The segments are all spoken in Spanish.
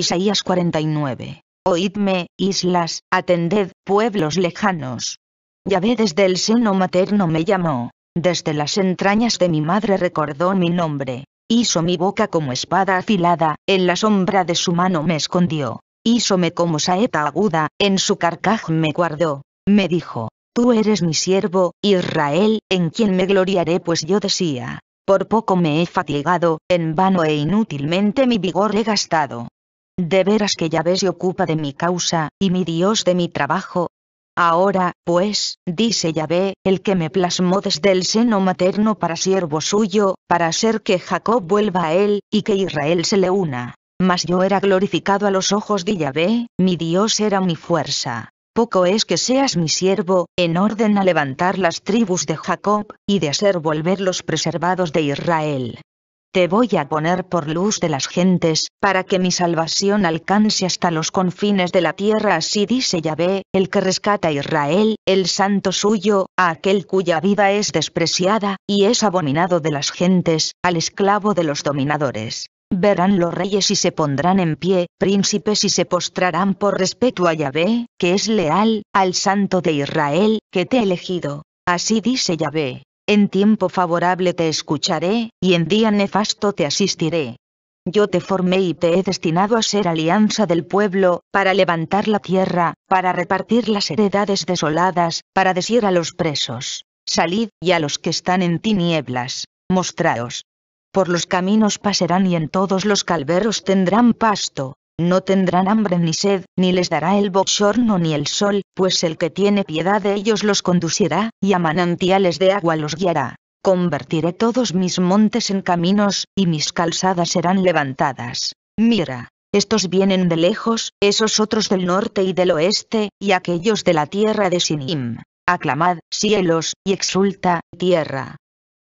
Isaías 49. Oídme, islas, atended, pueblos lejanos. Yahvé desde el seno materno me llamó, desde las entrañas de mi madre recordó mi nombre. Hizo mi boca como espada afilada, en la sombra de su mano me escondió. Hízome como saeta aguda, en su carcaj me guardó. Me dijo, Tú eres mi siervo, Israel, en quien me gloriaré pues yo decía, por poco me he fatigado, en vano e inútilmente mi vigor he gastado. De veras que Yahvé se ocupa de mi causa, y mi Dios de mi trabajo. Ahora, pues, dice Yahvé, el que me plasmó desde el seno materno para siervo suyo, para hacer que Jacob vuelva a él, y que Israel se le una. Mas yo era glorificado a los ojos de Yahvé, mi Dios era mi fuerza. Poco es que seas mi siervo, en orden a levantar las tribus de Jacob, y de hacer volver los preservados de Israel. Te voy a poner por luz de las gentes, para que mi salvación alcance hasta los confines de la tierra. Así dice Yahvé, el que rescata a Israel, el santo suyo, a aquel cuya vida es despreciada, y es abominado de las gentes, al esclavo de los dominadores. Verán los reyes y se pondrán en pie, príncipes y se postrarán por respeto a Yahvé, que es leal, al santo de Israel, que te he elegido. Así dice Yahvé. En tiempo favorable te escucharé, y en día nefasto te asistiré. Yo te formé y te he destinado a ser alianza del pueblo, para levantar la tierra, para repartir las heredades desoladas, para decir a los presos, salid, y a los que están en tinieblas, mostraos. Por los caminos pasarán y en todos los calveros tendrán pasto, no tendrán hambre ni sed, ni les dará el bochorno ni el sol, pues el que tiene piedad de ellos los conducirá, y a manantiales de agua los guiará. Convertiré todos mis montes en caminos, y mis calzadas serán levantadas. Mira, estos vienen de lejos, esos otros del norte y del oeste, y aquellos de la tierra de Sinim. Aclamad, cielos, y exulta, tierra,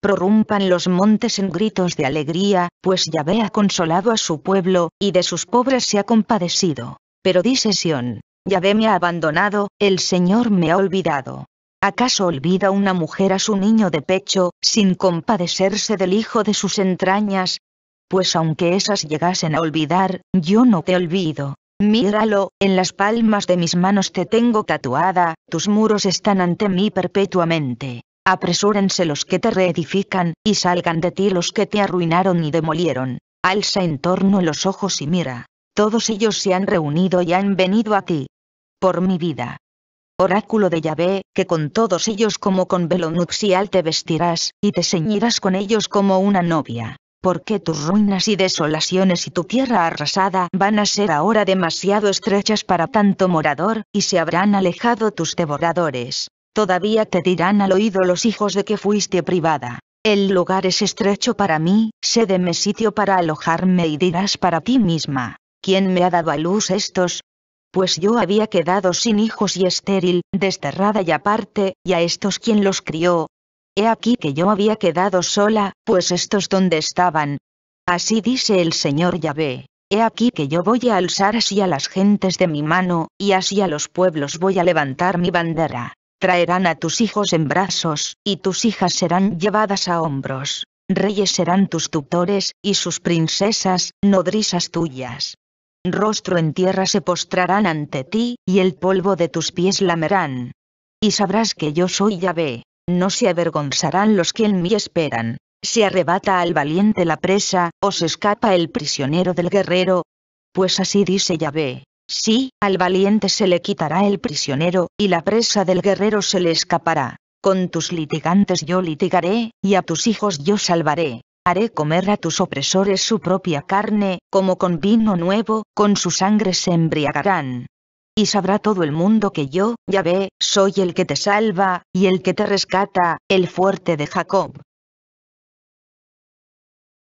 prorrumpan los montes en gritos de alegría, pues Yahvé ha consolado a su pueblo, y de sus pobres se ha compadecido. Pero dice Sión, Yahvé me ha abandonado, el Señor me ha olvidado. ¿Acaso olvida una mujer a su niño de pecho, sin compadecerse del hijo de sus entrañas? Pues aunque esas llegasen a olvidar, yo no te olvido. Míralo, en las palmas de mis manos te tengo tatuada, tus muros están ante mí perpetuamente apresúrense los que te reedifican, y salgan de ti los que te arruinaron y demolieron. Alza en torno los ojos y mira. Todos ellos se han reunido y han venido a ti. Por mi vida. Oráculo de Yahvé, que con todos ellos como con velo nupcial te vestirás, y te ceñirás con ellos como una novia. Porque tus ruinas y desolaciones y tu tierra arrasada van a ser ahora demasiado estrechas para tanto morador, y se habrán alejado tus devoradores. Todavía te dirán al oído los hijos de que fuiste privada. El lugar es estrecho para mí, sédeme sitio para alojarme y dirás para ti misma, ¿quién me ha dado a luz estos? Pues yo había quedado sin hijos y estéril, desterrada y aparte, y a estos quien los crió. He aquí que yo había quedado sola, pues estos donde estaban. Así dice el Señor Yahvé. He aquí que yo voy a alzar así a las gentes de mi mano, y así a los pueblos voy a levantar mi bandera traerán a tus hijos en brazos, y tus hijas serán llevadas a hombros. Reyes serán tus tutores, y sus princesas, nodrizas tuyas. Rostro en tierra se postrarán ante ti, y el polvo de tus pies lamerán. Y sabrás que yo soy Yahvé. No se avergonzarán los que en mí esperan. Se arrebata al valiente la presa, o se escapa el prisionero del guerrero. Pues así dice Yahvé, Sí, al valiente se le quitará el prisionero, y la presa del guerrero se le escapará. Con tus litigantes yo litigaré, y a tus hijos yo salvaré. Haré comer a tus opresores su propia carne, como con vino nuevo, con su sangre se embriagarán. Y sabrá todo el mundo que yo, Yahvé, soy el que te salva, y el que te rescata, el fuerte de Jacob.